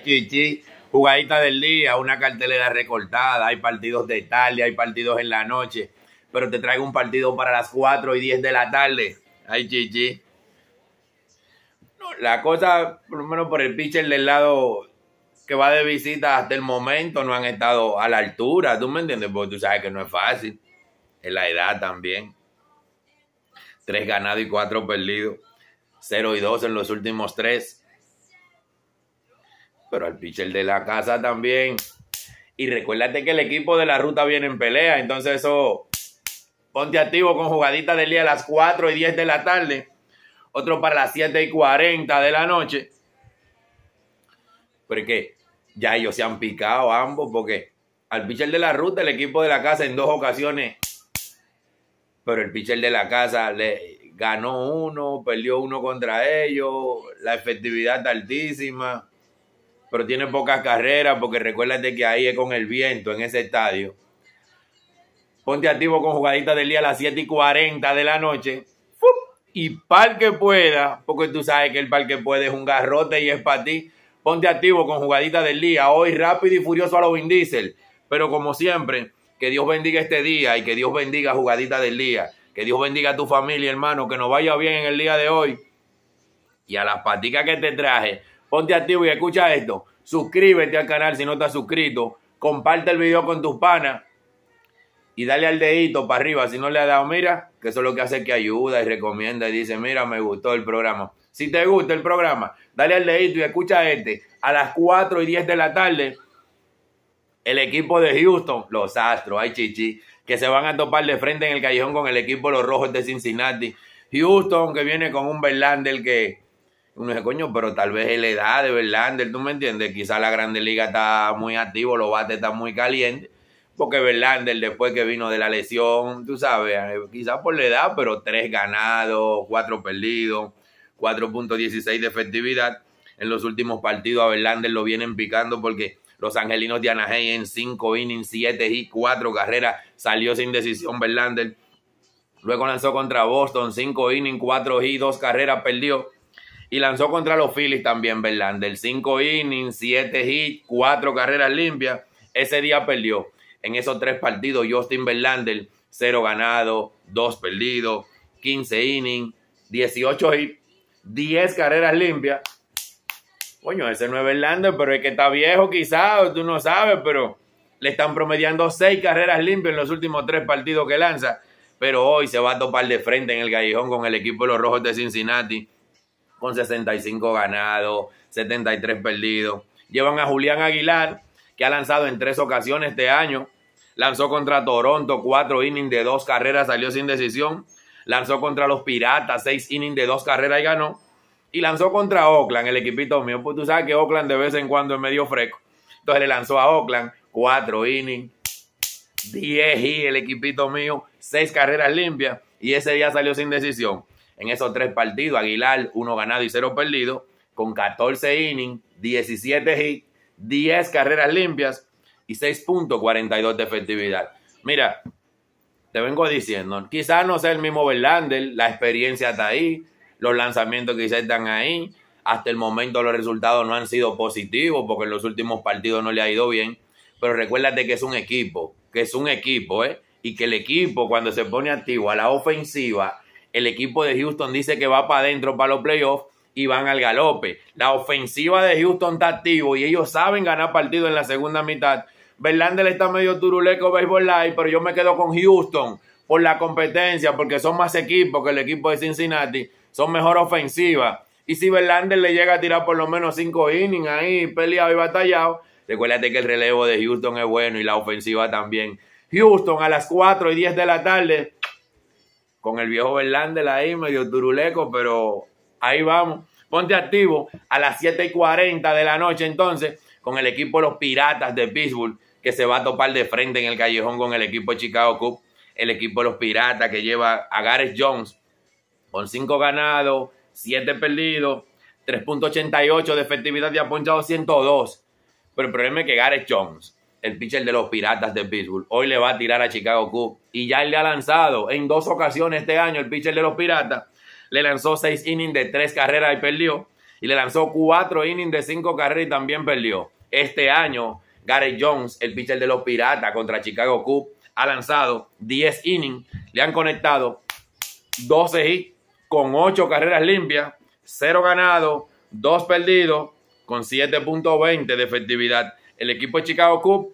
chichi, jugadita del día, una cartelera recortada, hay partidos de tarde, hay partidos en la noche, pero te traigo un partido para las 4 y 10 de la tarde. Ay, chichi. la cosa, por lo menos por el pitcher del lado que va de visita hasta el momento, no han estado a la altura, ¿tú me entiendes? Porque tú sabes que no es fácil. es la edad también. Tres ganados y cuatro perdidos. cero y dos en los últimos tres pero al pitcher de la casa también. Y recuérdate que el equipo de la ruta viene en pelea, entonces eso, ponte activo con jugadita del día a las 4 y 10 de la tarde, otro para las 7 y 40 de la noche. Porque ya ellos se han picado ambos, porque al pitcher de la ruta, el equipo de la casa en dos ocasiones, pero el pitcher de la casa le ganó uno, perdió uno contra ellos, la efectividad altísima pero tiene pocas carreras porque recuérdate que ahí es con el viento en ese estadio. Ponte activo con Jugadita del día a las 7 y 40 de la noche. Y pal que pueda, porque tú sabes que el pal que puede es un garrote y es para ti. Ponte activo con Jugadita del día. Hoy rápido y furioso a los Vin Pero como siempre, que Dios bendiga este día y que Dios bendiga jugadita del día. Que Dios bendiga a tu familia, hermano. Que nos vaya bien en el día de hoy. Y a las paticas que te traje ponte activo y escucha esto. Suscríbete al canal si no estás suscrito. Comparte el video con tus panas. Y dale al dedito para arriba si no le ha dado, mira, que eso es lo que hace que ayuda y recomienda y dice, mira, me gustó el programa. Si te gusta el programa, dale al dedito y escucha este. A las 4 y 10 de la tarde, el equipo de Houston, los Astros, hay chichi, que se van a topar de frente en el callejón con el equipo los Rojos de Cincinnati. Houston que viene con un del que uno dice, coño, pero tal vez la edad, de Verlander, ¿tú me entiendes? Quizá la Grande Liga está muy activo, los bates están muy calientes, porque Verlander después que vino de la lesión, tú sabes, eh, quizás por la edad, pero tres ganados, cuatro perdidos, 4.16 de efectividad. En los últimos partidos a Verlander lo vienen picando porque los angelinos de Anaheim en cinco innings, siete y cuatro carreras, salió sin decisión Verlander. Luego lanzó contra Boston, cinco innings, cuatro y dos carreras, perdió. Y lanzó contra los Phillies también, Verlander. Cinco innings, siete hits, cuatro carreras limpias. Ese día perdió. En esos tres partidos, Justin Verlander, Cero ganado, dos perdidos, quince innings, dieciocho hits, diez carreras limpias. Coño, ese no es Verlander, pero es que está viejo quizás, tú no sabes, pero le están promediando seis carreras limpias en los últimos tres partidos que lanza. Pero hoy se va a topar de frente en el gallejón con el equipo de los Rojos de Cincinnati con 65 ganados, 73 perdidos. Llevan a Julián Aguilar, que ha lanzado en tres ocasiones este año. Lanzó contra Toronto, cuatro innings de dos carreras, salió sin decisión. Lanzó contra los Piratas, seis innings de dos carreras y ganó. Y lanzó contra Oakland, el equipito mío. Pues tú sabes que Oakland de vez en cuando es medio fresco. Entonces le lanzó a Oakland cuatro innings, 10 y el equipito mío, seis carreras limpias. Y ese día salió sin decisión en esos tres partidos. Aguilar, uno ganado y cero perdido, con 14 innings, 17 hits, 10 carreras limpias y 6.42 de efectividad. Mira, te vengo diciendo, quizás no sea el mismo Verlander, la experiencia está ahí, los lanzamientos quizás están ahí. Hasta el momento los resultados no han sido positivos porque en los últimos partidos no le ha ido bien. Pero recuérdate que es un equipo, que es un equipo, ¿eh? Y que el equipo cuando se pone activo a la ofensiva el equipo de Houston dice que va para adentro para los playoffs y van al galope. La ofensiva de Houston está activo y ellos saben ganar partido en la segunda mitad. Verlander está medio turuleco Baseball Live, pero yo me quedo con Houston por la competencia, porque son más equipos que el equipo de Cincinnati, son mejor ofensiva. Y si Verlander le llega a tirar por lo menos cinco innings ahí, peleado y batallado, recuérdate que el relevo de Houston es bueno y la ofensiva también. Houston a las 4 y 10 de la tarde con el viejo Verlander ahí, medio turuleco, pero ahí vamos. Ponte activo a las 7 y 40 de la noche entonces con el equipo los Piratas de Pittsburgh que se va a topar de frente en el callejón con el equipo de Chicago Cup, el equipo los Piratas que lleva a Gareth Jones con 5 ganados, 7 perdidos, 3.88 de efectividad y ha ponchado 102. Pero el problema es que Gareth Jones el pitcher de los Piratas de Pittsburgh. Hoy le va a tirar a Chicago Cubs y ya le ha lanzado en dos ocasiones este año el pitcher de los Piratas. Le lanzó seis innings de tres carreras y perdió. Y le lanzó cuatro innings de cinco carreras y también perdió. Este año, Gary Jones, el pitcher de los Piratas contra Chicago Cubs, ha lanzado 10 innings. Le han conectado 12 hits con ocho carreras limpias, cero ganado, dos perdidos, con 7.20 de efectividad. El equipo de Chicago Cup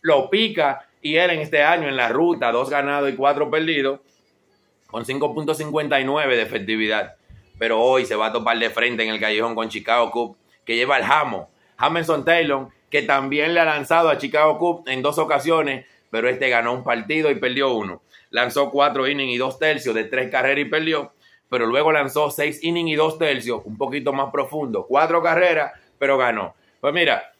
lo pica y él en este año en la ruta, dos ganados y cuatro perdidos, con 5.59 de efectividad. Pero hoy se va a topar de frente en el callejón con Chicago Cup, que lleva el jamo. Hamilton Taylor, que también le ha lanzado a Chicago Cup en dos ocasiones, pero este ganó un partido y perdió uno. Lanzó cuatro innings y dos tercios de tres carreras y perdió, pero luego lanzó seis innings y dos tercios, un poquito más profundo, cuatro carreras, pero ganó. Pues mira,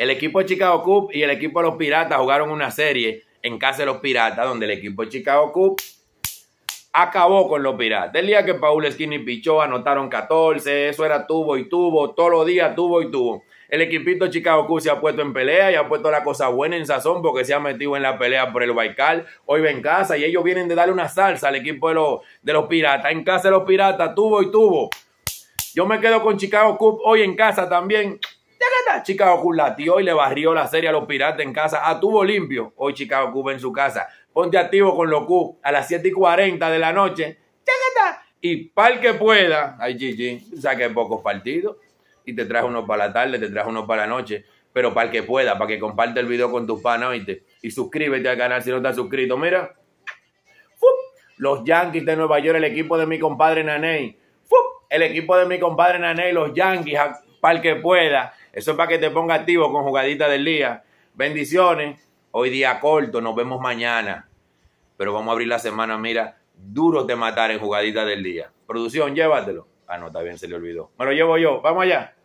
el equipo de Chicago Cup y el equipo de los Piratas jugaron una serie en casa de los Piratas, donde el equipo de Chicago Cup acabó con los Piratas. El día que Paul Skinny pichó, anotaron 14, eso era tubo y tubo, todos los días tubo y tubo. El equipito de Chicago Cup se ha puesto en pelea y ha puesto la cosa buena en sazón porque se ha metido en la pelea por el Baikal. Hoy va en casa y ellos vienen de darle una salsa al equipo de los, de los Piratas. En casa de los Piratas, tubo y tubo. Yo me quedo con Chicago Cup hoy en casa también. Chicago Cubs latió y le barrió la serie a los Piratas en casa a tubo limpio. Hoy Chicago Cubs en su casa. Ponte activo con los Q a las 7 y 40 de la noche. Y para que pueda, ay, GG, saqué pocos partidos y te traje uno para la tarde, te traje uno para la noche. Pero para que pueda, para que comparte el video con tus panas, Y suscríbete al canal si no estás suscrito. Mira, los Yankees de Nueva York, el equipo de mi compadre Naney. El equipo de mi compadre Naney, los Yankees, para que pueda. Eso es para que te ponga activo con jugadita del día. Bendiciones. Hoy día corto, nos vemos mañana. Pero vamos a abrir la semana, mira, duro de matar en jugadita del día. Producción, llévatelo. Ah, no, está bien, se le olvidó. Me lo llevo yo. Vamos allá.